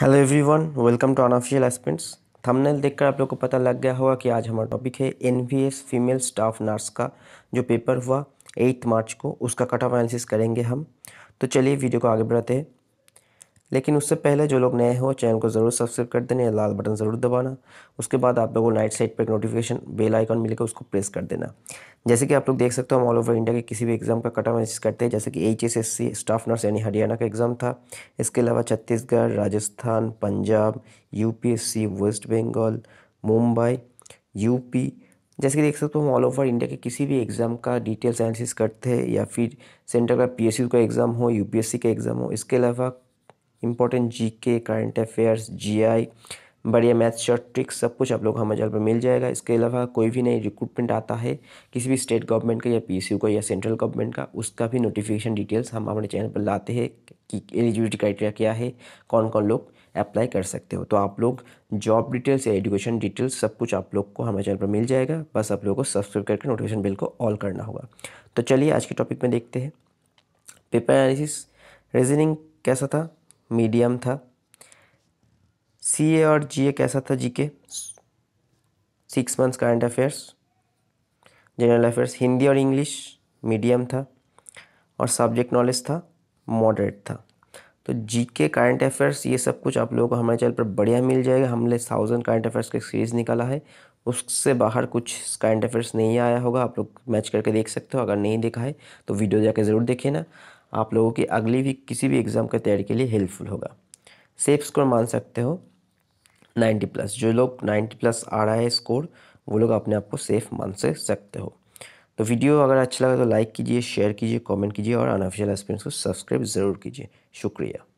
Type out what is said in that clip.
hello everyone welcome to unofficial aspirants thumbnail देखकर आप लोग को पता लग गया होगा कि आज हमारा टॉपिक है एन फीमेल स्टाफ नर्स का जो पेपर हुआ एट मार्च को उसका कट ऑफ एनालिसिस करेंगे हम तो चलिए वीडियो को आगे बढ़ाते हैं लेकिन उससे पहले जो लोग नए हो चैनल को ज़रूर सब्सक्राइब कर देना या लाल बटन ज़रूर दबाना उसके बाद आप लोगों को नाइट साइड पर नोटिफिकेशन बेल आइकॉन मिलेगा उसको प्रेस कर देना जैसे कि आप लोग देख सकते हो हम ऑल ओवर इंडिया के किसी भी एग्ज़ाम का कटा मैसेज करते हैं जैसे कि H S S C staff nurse यानी हरियाणा का एग्ज़ाम था इसके अलावा छत्तीसगढ़ राजस्थान पंजाब सी वेस्ट बंगाल मुंबई पी जैसे कि देख सकते हो हम ऑल ओवर इंडिया के किसी भी एग्ज़ाम का डिटेल्स एनालिसिस करते हैं या फिर सेंटर का यू का एग्ज़ाम हो सी का एग्ज़ाम हो इसके अलावा इंपॉर्टेंट जी के करंट अफेयर्स जी आई बढ़िया मैथ शॉर्ट ट्रिक्स सब कुछ आप लोग हमारे चैनल पर मिल जाएगा इसके अलावा कोई भी नई रिक्रूटमेंट आता है किसी भी स्टेट गवर्नमेंट का या पी का या सेंट्रल गवर्नमेंट का उसका भी नोटिफिकेशन डिटेल्स हम अपने चैनल पर लाते हैं कि एलिजिबिलिटी क्राइटेरिया क्या है कौन कौन लोग अप्लाई कर सकते हो तो आप लोग जॉब डिटेल्स या एजुकेशन डिटेल्स सब कुछ आप लोग को हमारे चैनल पर मिल जाएगा बस आप लोगों को सब्सक्राइब करके नोटिफिकेशन बिल को ऑल करना होगा तो चलिए आज के टॉपिक में देखते हैं पेपर एनालिसिस रीजनिंग कैसा था मीडियम था सी ए और जी ए कैसा था G K six months current affairs general affairs Hindi और इंग्लिश मीडियम था और सब्जेक्ट नॉलेज था मॉडरेट था तो जी के करंट अफेयर्स ये सब कुछ आप लोगों को हमारे चैनल पर बढ़िया मिल जाएगा हमने थाउजेंड करंट अफेयर्स का सीरीज़ निकाला है उससे बाहर कुछ करंट अफेयर्स नहीं आया होगा आप लोग मैच करके देख सकते हो अगर नहीं देखा है तो वीडियो जाके ज़रूर देखे ना आप लोगों की अगली भी किसी भी एग्ज़ाम की तैयारी के लिए हेल्पफुल होगा सेफ स्कोर मान सकते हो नाइन्टी प्लस जो लोग नाइन्टी प्लस आ रहा है स्कोर वो लोग अपने आप को सेफ मान से सकते हो तो वीडियो अगर अच्छा लगा तो लाइक कीजिए शेयर कीजिए कमेंट कीजिए और अनऑफिशियल एक्सपीरियंस को सब्सक्राइब ज़रूर कीजिए शुक्रिया